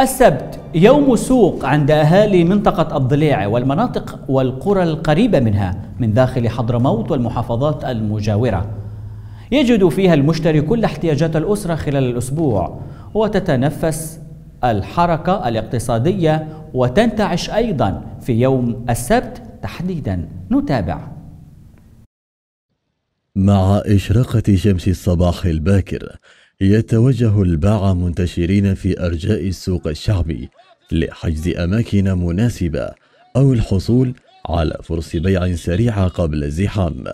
السبت يوم سوق عند أهالي منطقة الضليع والمناطق والقرى القريبة منها من داخل حضرموت والمحافظات المجاورة يجد فيها المشتري كل احتياجات الأسرة خلال الأسبوع وتتنفس الحركة الاقتصادية وتنتعش أيضا في يوم السبت تحديدا نتابع مع إشراقة شمس الصباح الباكر يتوجه الباعة منتشرين في أرجاء السوق الشعبي لحجز أماكن مناسبة أو الحصول على فرص بيع سريعة قبل الزحام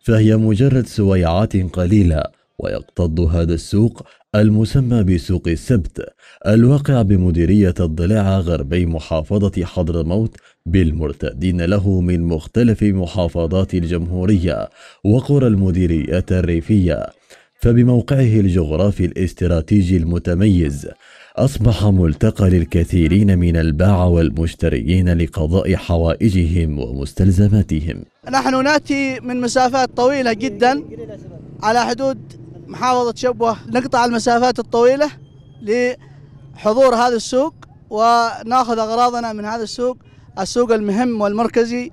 فهي مجرد سويعات قليلة ويقتض هذا السوق المسمى بسوق السبت الواقع بمديرية الضلاع غربي محافظة حضرموت بالمرتدين له من مختلف محافظات الجمهورية وقرى المديريات الريفية فبموقعه الجغرافي الاستراتيجي المتميز أصبح ملتقى للكثيرين من الباعه والمشترين لقضاء حوائجهم ومستلزماتهم نحن نأتي من مسافات طويلة جدا على حدود محافظة شبوة نقطع المسافات الطويلة لحضور هذا السوق وناخذ أغراضنا من هذا السوق السوق المهم والمركزي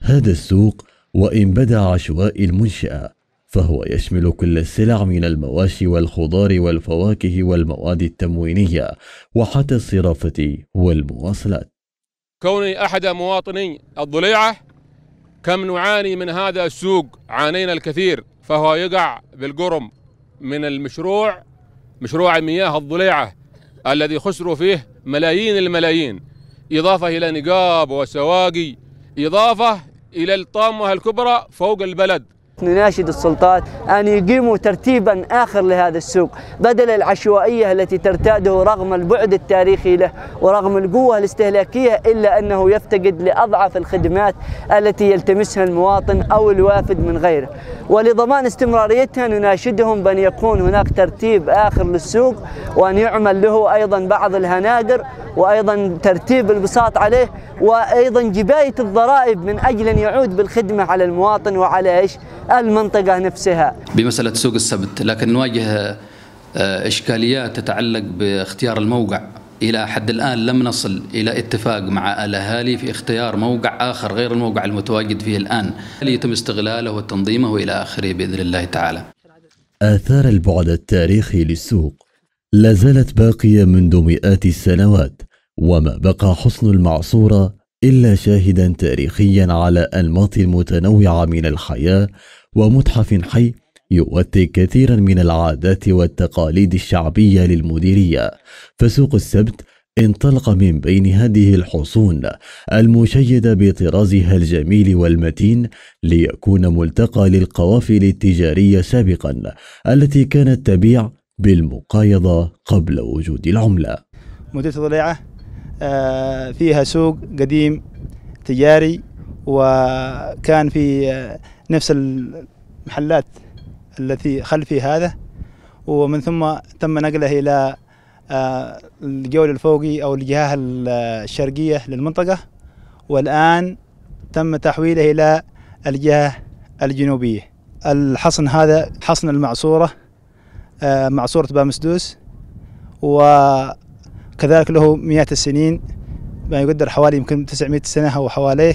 هذا السوق وإن بدا عشوائي المنشأة فهو يشمل كل السلع من المواشي والخضار والفواكه والمواد التموينية وحتى الصرافة والمواصلات كوني أحد مواطني الضليعة كم نعاني من هذا السوق عانينا الكثير فهو يقع بالقرم من المشروع مشروع مياه الضليعة الذي خسروا فيه ملايين الملايين إضافة إلى نقاب وسواقي إضافة إلى الطامة الكبرى فوق البلد نناشد السلطات أن يقيموا ترتيبا آخر لهذا السوق بدل العشوائية التي ترتاده رغم البعد التاريخي له ورغم القوة الاستهلاكية إلا أنه يفتقد لأضعف الخدمات التي يلتمسها المواطن أو الوافد من غيره ولضمان استمراريتها نناشدهم بأن يكون هناك ترتيب آخر للسوق وأن يعمل له أيضا بعض الهناجر وأيضا ترتيب البساط عليه وأيضا جباية الضرائب من أجل أن يعود بالخدمة على المواطن وعلى إيش المنطقة نفسها بمسألة سوق السبت لكن نواجه آه، إشكاليات تتعلق باختيار الموقع إلى حد الآن لم نصل إلى اتفاق مع الأهالي في اختيار موقع آخر غير الموقع المتواجد فيه الآن يتم استغلاله وتنظيمه إلى آخره بإذن الله تعالى آثار البعد التاريخي للسوق لا زالت باقية منذ مئات السنوات وما بقى حصن المعصورة إلا شاهدا تاريخيا على أنماط متنوعة من الحياة ومتحف حي يؤتي كثيرا من العادات والتقاليد الشعبية للمديرية فسوق السبت انطلق من بين هذه الحصون المشيدة بطرازها الجميل والمتين ليكون ملتقى للقوافل التجارية سابقا التي كانت تبيع بالمقايضة قبل وجود العملة مدير الضليعة آه، فيها سوق قديم تجاري وكان في آه، نفس المحلات التي خلفي هذا ومن ثم تم نقله إلى آه، الجول الفوقي أو الجهة الشرقية للمنطقة والآن تم تحويله إلى الجهة الجنوبية الحصن هذا حصن المعصورة معصورة بامسدوس و كذلك له مئات السنين ما يقدر حوالي يمكن 900 سنة أو حواليه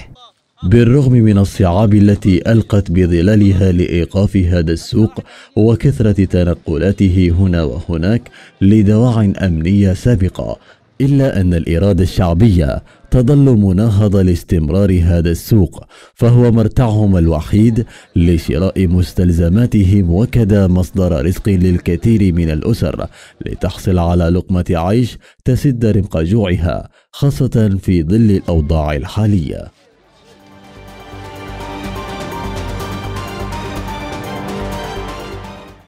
بالرغم من الصعاب التي ألقت بظلالها لإيقاف هذا السوق وكثرة تنقلاته هنا وهناك لدواع أمنية سابقة إلا أن الإرادة الشعبية تظل مناهضة لاستمرار هذا السوق فهو مرتعهم الوحيد لشراء مستلزماتهم وكذا مصدر رزق للكثير من الأسر لتحصل على لقمة عيش تسد رمق جوعها خاصة في ظل الأوضاع الحالية